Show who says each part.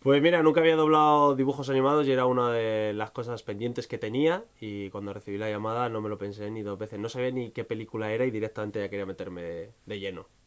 Speaker 1: Pues mira, nunca había doblado dibujos animados y era una de las cosas pendientes que tenía y cuando recibí la llamada no me lo pensé ni dos veces, no sabía ni qué película era y directamente ya quería meterme de lleno.